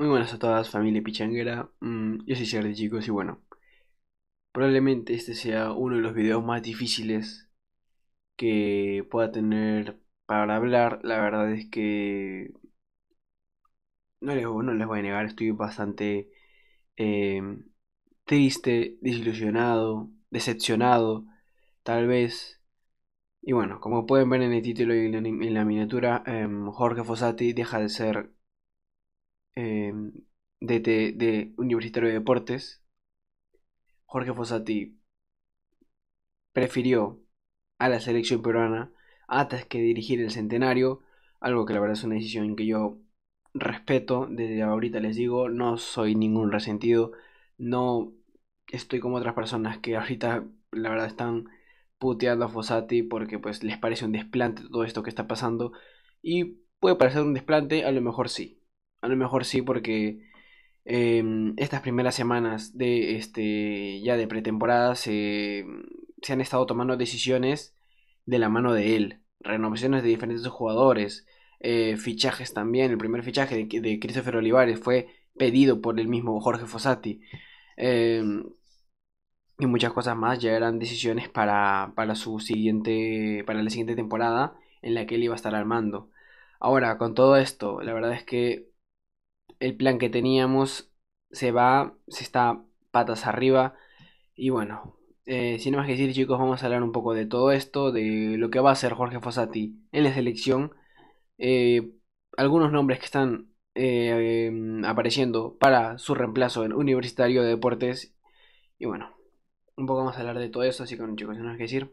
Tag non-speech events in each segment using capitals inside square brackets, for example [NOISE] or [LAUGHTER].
Muy buenas a todas, familia pichanguera. Mm, yo soy Charlie, chicos, y bueno, probablemente este sea uno de los videos más difíciles que pueda tener para hablar. La verdad es que no les, no les voy a negar, estoy bastante em, triste, desilusionado, decepcionado, tal vez. Y bueno, como pueden ver en el título y en la miniatura, em, Jorge Fossati deja de ser Em, de, de, Universitario de Deportes, Jorge Fossati prefirió a la selección peruana antes que dirigir el centenario, algo que la verdad es una decisión que yo respeto, desde ahorita les digo, no soy ningún resentido, no estoy como otras personas que ahorita la verdad están puteando a Fossati porque pues les parece un desplante todo esto que está pasando y puede parecer un desplante, a lo mejor sí, a lo mejor sí, porque em, estas primeras semanas de este ya de pretemporada se, han estado tomando decisiones de la mano de él. Renovaciones de diferentes jugadores, eh, fichajes también. El primer fichaje de, Christopher Olivares fue pedido por el mismo Jorge Fossati. Em, y muchas cosas más ya eran decisiones para, para, su siguiente, para la siguiente temporada en la que él iba a estar armando Ahora, con todo esto, la verdad es que el plan que teníamos se va, se está patas arriba. Y bueno, eh, sin más que decir chicos, vamos a hablar un poco de todo esto, de lo que va a hacer Jorge Fossati en la selección. Eh, algunos nombres que están eh, apareciendo para su reemplazo en Universitario de Deportes. Y bueno, un poco vamos a hablar de todo eso, así que chicos, sin más que decir.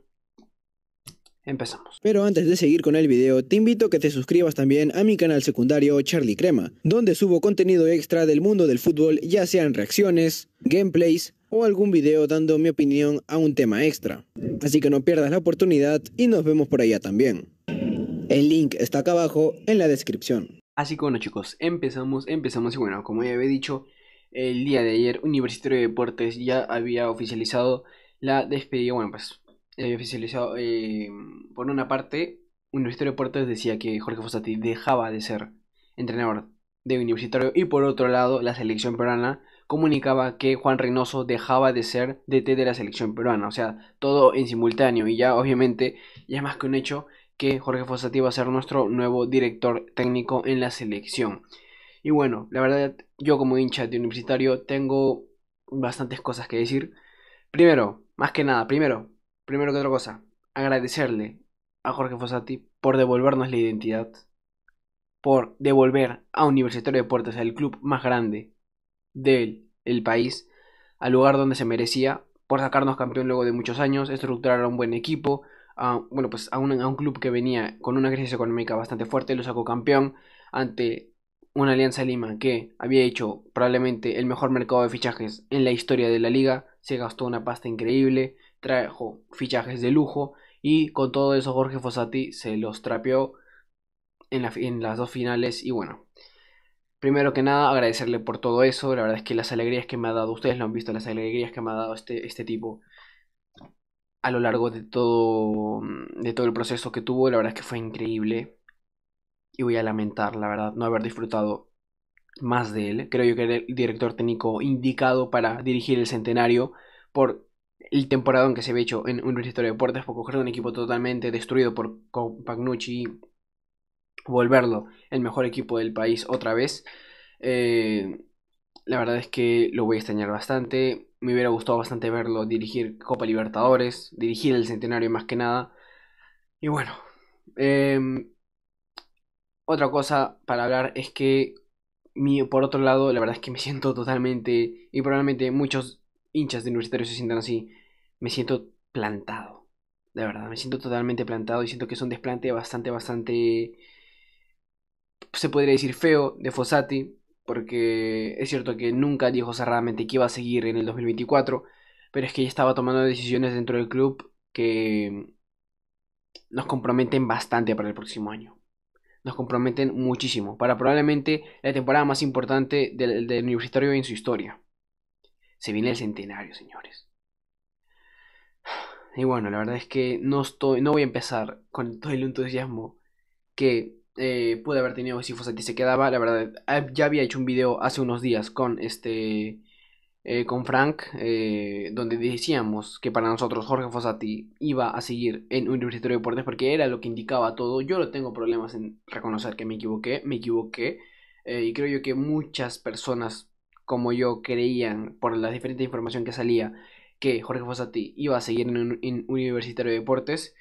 Empezamos. Pero antes de seguir con el video, te invito a que te suscribas también a mi canal secundario Charlie Crema, donde subo contenido extra del mundo del fútbol, ya sean reacciones, gameplays o algún video dando mi opinión a un tema extra. Así que no pierdas la oportunidad y nos vemos por allá también. El link está acá abajo en la descripción. Así que bueno chicos, empezamos, empezamos y bueno, como ya había dicho, el día de ayer Universitario de Deportes ya había oficializado la despedida, bueno pues eh, oficializado. Eh, por una parte, Universitario de decía que Jorge Fossati dejaba de ser entrenador de Universitario y por otro lado, la selección peruana comunicaba que Juan Reynoso dejaba de ser DT de la selección peruana, o sea, todo en simultáneo y ya obviamente ya es más que un hecho que Jorge Fossati va a ser nuestro nuevo director técnico en la selección. Y bueno, la verdad, yo como hincha de universitario tengo bastantes cosas que decir. Primero, más que nada, primero, primero que otra cosa, agradecerle a Jorge Fossati por devolvernos la identidad, por devolver a Universitario de deportes el club más grande del el país, al lugar donde se merecía, por sacarnos campeón luego de muchos años, estructurar a un buen equipo, a, bueno, pues a un, a un club que venía con una crisis económica bastante fuerte, lo sacó campeón ante una Alianza Lima que había hecho probablemente el mejor mercado de fichajes en la historia de la liga, se gastó una pasta increíble, trajo fichajes de lujo y con todo eso Jorge Fossati se los trapeó en, las dos finales y bueno, Primero que nada, agradecerle por todo eso. La verdad es que las alegrías que me ha dado, ustedes lo han visto, las alegrías que me ha dado este, este tipo a lo largo de todo, de todo el proceso que tuvo, la verdad es que fue increíble. Y voy a lamentar, la verdad, no haber disfrutado más de él. Creo yo que era el director técnico indicado para dirigir el centenario por el temporada que se había hecho en un registro de Deportes por coger un equipo totalmente destruido por Pagnucci y volverlo el mejor equipo del país otra vez. Eh, la verdad es que lo voy a extrañar bastante. Me hubiera gustado bastante verlo dirigir Copa Libertadores, dirigir el Centenario más que nada. Y bueno, em, otra cosa para hablar es que, por otro lado, la verdad es que me siento totalmente, y probablemente muchos hinchas de universitario se sientan así, me siento plantado. De verdad, me siento totalmente plantado y siento que es un desplante bastante, bastante. Se podría decir feo de Fossati, porque es cierto que nunca dijo cerradamente que iba a seguir en el 2024, pero es que ya estaba tomando decisiones dentro del club que nos comprometen bastante para el próximo año. Nos comprometen muchísimo para probablemente la temporada más importante del universitario en su historia. Se viene el centenario, señores. [SIGHS] Y bueno, la verdad es que no, estoy, no voy a empezar con todo el entusiasmo que eh, pude haber tenido si Fosati se quedaba. La verdad, ah, ya había hecho un video hace unos días con este. Eh, con Frank, eh, donde decíamos que para nosotros Jorge Fosati iba a seguir en Universitario de Deportes porque era lo que indicaba todo. Yo no tengo problemas en reconocer que me equivoqué, me equivoqué. y creo yo que muchas personas como yo creían, por la diferente información que salía, que Jorge Fossati iba a seguir en, un, Universitario de Deportes,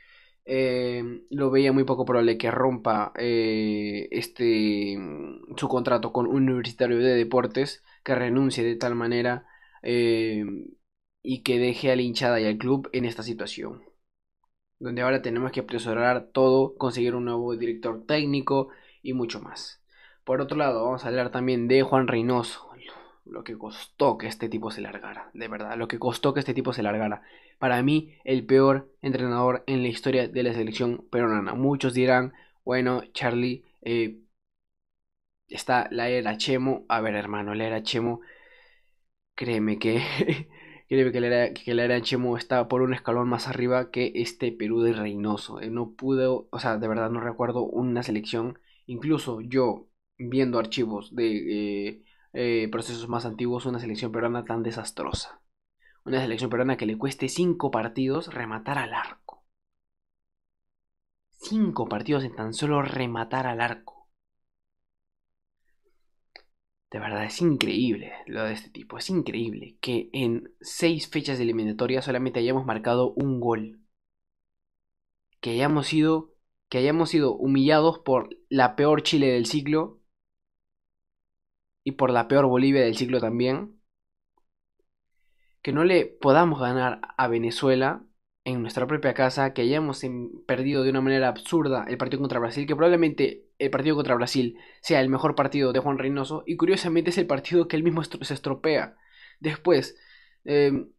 eh, lo veía muy poco probable que rompa eh, este, mm, su contrato con Universitario de Deportes, que renuncie de tal manera eh, y que deje a la hinchada y al club en esta situación. Donde ahora tenemos que apresurar todo, conseguir un nuevo director técnico y mucho más. Por otro lado, vamos a hablar también de Juan Reynoso lo que costó que este tipo se largara, de verdad, lo que costó que este tipo se largara. Para mí, el peor entrenador en la historia de la selección peruana. Muchos dirán, bueno, Charlie, eh, está la era Chemo. A ver, hermano, la era Chemo, créeme que, [LAUGHS] créeme que la, era, que era Chemo está por un escalón más arriba que este Perú de Reynoso. Eh, no pude, o sea, de verdad no recuerdo una selección, incluso yo viendo archivos de... Eh, eh, procesos más antiguos una selección peruana tan desastrosa. Una selección peruana que le cueste cinco partidos rematar al arco. Cinco partidos en tan solo rematar al arco. De verdad es increíble lo de este tipo. Es increíble que en seis fechas de eliminatoria solamente hayamos marcado un gol. Que hayamos sido, que hayamos sido humillados por la peor Chile del siglo y por la peor Bolivia del siglo también, que no le podamos ganar a Venezuela en nuestra propia casa, que hayamos em, perdido de una manera absurda el partido contra Brasil, que probablemente el partido contra Brasil sea el mejor partido de Juan Reynoso, y curiosamente es el partido que él mismo se estropea. Después, em,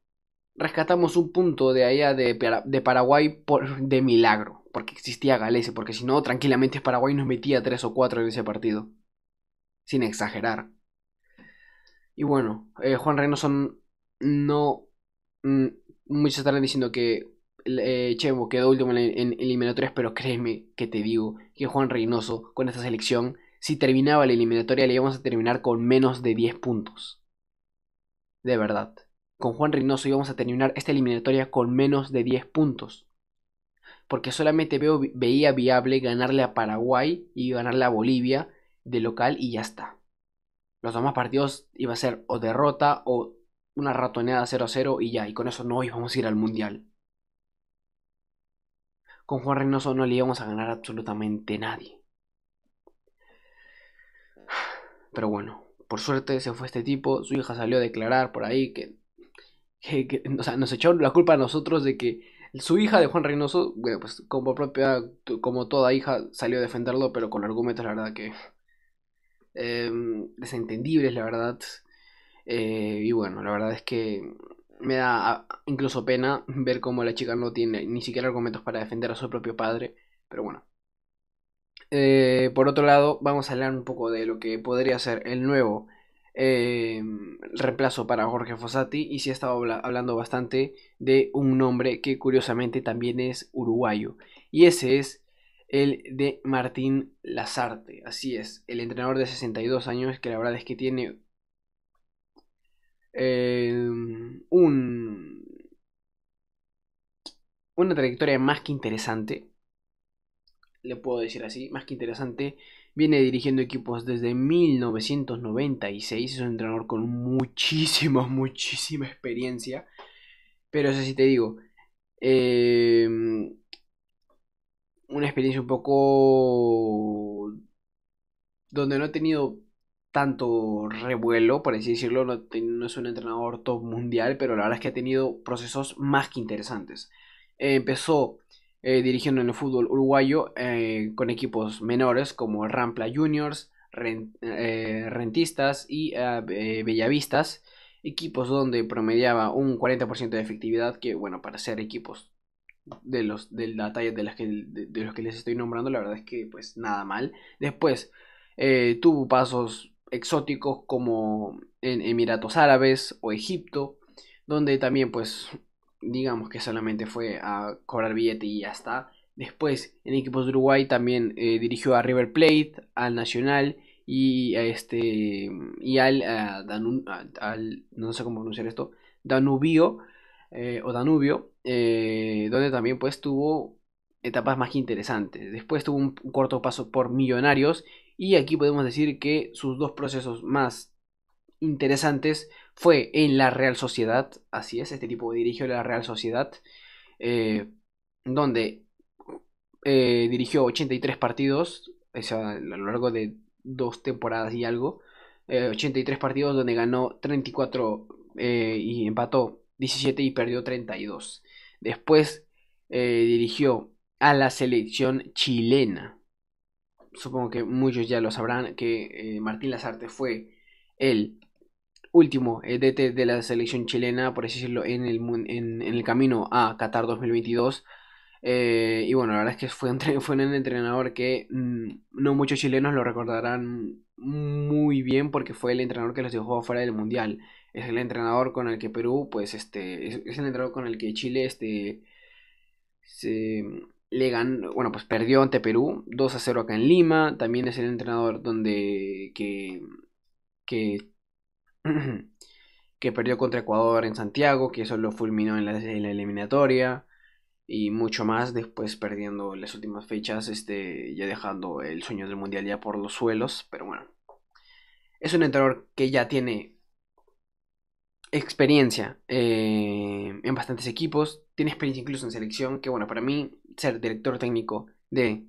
rescatamos un punto de allá de, Paraguay por, de milagro, porque existía Galese, porque si no, tranquilamente Paraguay nos metía tres o cuatro en ese partido. Sin exagerar. Y bueno, eh, Juan Reynoso no... Mm, muchos estarán diciendo que eh, Chemo quedó último en, eliminatorias, pero créeme que te digo que Juan Reynoso con esta selección, si terminaba la eliminatoria, le íbamos a terminar con menos de 10 puntos. De verdad. Con Juan Reynoso íbamos a terminar esta eliminatoria con menos de 10 puntos. Porque solamente veo, veía viable ganarle a Paraguay y ganarle a Bolivia de local y ya está. Los demás partidos iba a ser o derrota o una ratoneada 0-0 y ya, y con eso no íbamos a ir al Mundial. Con Juan Reynoso no le íbamos a ganar absolutamente nadie. Pero bueno, por suerte se fue este tipo, su hija salió a declarar por ahí que, que o sea, nos echó la culpa a nosotros de que su hija de Juan Reynoso, bueno, pues como propia, como toda hija, salió a defenderlo, pero con argumentos la verdad que Em, desentendibles, la verdad. Eh, y bueno, la verdad es que me da incluso pena ver cómo la chica no tiene ni siquiera argumentos para defender a su propio padre, pero bueno. Eh, por otro lado, vamos a hablar un poco de lo que podría ser el nuevo em, reemplazo para Jorge Fossati y si he estado hablando bastante de un nombre que curiosamente también es uruguayo y ese es el de Martín Lazarte. Así es, el entrenador de 62 años que la verdad es que tiene eh, un, una trayectoria más que interesante. Le puedo decir así, más que interesante. Viene dirigiendo equipos desde 1996. Es un entrenador con muchísima, muchísima experiencia. Pero eso sí te digo. Eh, experiencia un poco donde no ha tenido tanto revuelo, por así decirlo, no, es un entrenador top mundial, pero la verdad es que ha tenido procesos más que interesantes. Eh, empezó eh, dirigiendo en el fútbol uruguayo eh, con equipos menores como Rampla Juniors, Rentistas y Bellavistas, equipos donde promediaba un 40% de efectividad, que bueno, para ser equipos de los de la talla de que de, los que les estoy nombrando la verdad es que pues nada mal después eh, tuvo pasos exóticos como en Emiratos Árabes o Egipto donde también pues digamos que solamente fue a cobrar billete y ya está después en equipos de Uruguay también eh, dirigió a River Plate al Nacional y a este y al, al no sé cómo esto Danubio eh, o Danubio eh, donde también pues tuvo etapas más interesantes. Después tuvo un, corto paso por Millonarios y aquí podemos decir que sus dos procesos más interesantes fue en la Real Sociedad, así es, este tipo dirigió la Real Sociedad, eh, donde eh, dirigió 83 partidos, a lo largo de dos temporadas y algo, 83 partidos donde ganó 34 y empató 17 y perdió 32. Después eh, dirigió a la selección chilena. Supongo que muchos ya lo sabrán que eh, Martín Lazarte fue el último eh, DT de la selección chilena, por así decirlo, en el, camino a Qatar 2022. y bueno, la verdad es que fue un, entrenador que mm, no muchos chilenos lo recordarán muy bien porque fue el entrenador que los dejó fuera del Mundial es el entrenador con el que Perú, pues este, es, el entrenador con el que Chile, este, se, le ganó, bueno, pues perdió ante Perú 2 a 0 acá en Lima, también es el entrenador donde, que, que, [CLEARS THROAT] que perdió contra Ecuador en Santiago, que eso lo fulminó en la, en la eliminatoria y mucho más después perdiendo las últimas fechas, este, ya dejando el sueño del mundial ya por los suelos, pero bueno, es un entrenador que ya tiene experiencia eh, en bastantes equipos, tiene experiencia incluso en selección, que bueno, para mí ser director técnico de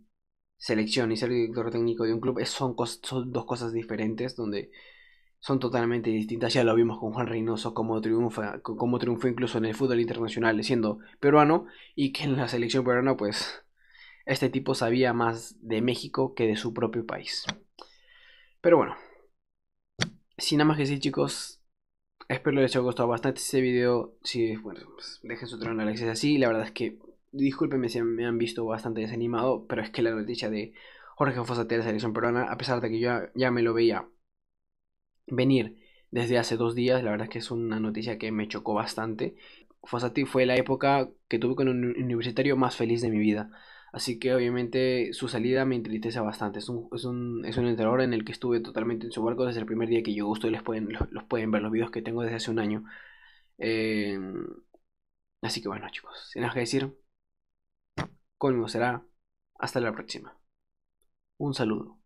selección y ser director técnico de un club son, dos cosas diferentes donde son totalmente distintas. Ya lo vimos con Juan Reynoso, como triunfa, cómo triunfó incluso en el fútbol internacional siendo peruano y que en la selección peruana pues este tipo sabía más de México que de su propio país. Pero bueno, sin nada más que decir chicos, Espero les haya gustado bastante este video. Si, bueno, pues, dejen su trono alexis así. La verdad es que, discúlpenme si me han visto bastante desanimado, pero es que la noticia de Jorge Fosati de la selección peruana, a pesar de que yo ya, me lo veía venir desde hace dos días, la verdad es que es una noticia que me chocó bastante. Fosati fue la época que tuve con un universitario más feliz de mi vida. Así que obviamente su salida me entristece bastante. Es un, es en el que estuve totalmente en su barco desde el primer día que yo Ustedes les pueden, los, pueden ver los videos que tengo desde hace un año. Em, así que bueno chicos, sin nada que decir, conmigo será. Hasta la próxima. Un saludo.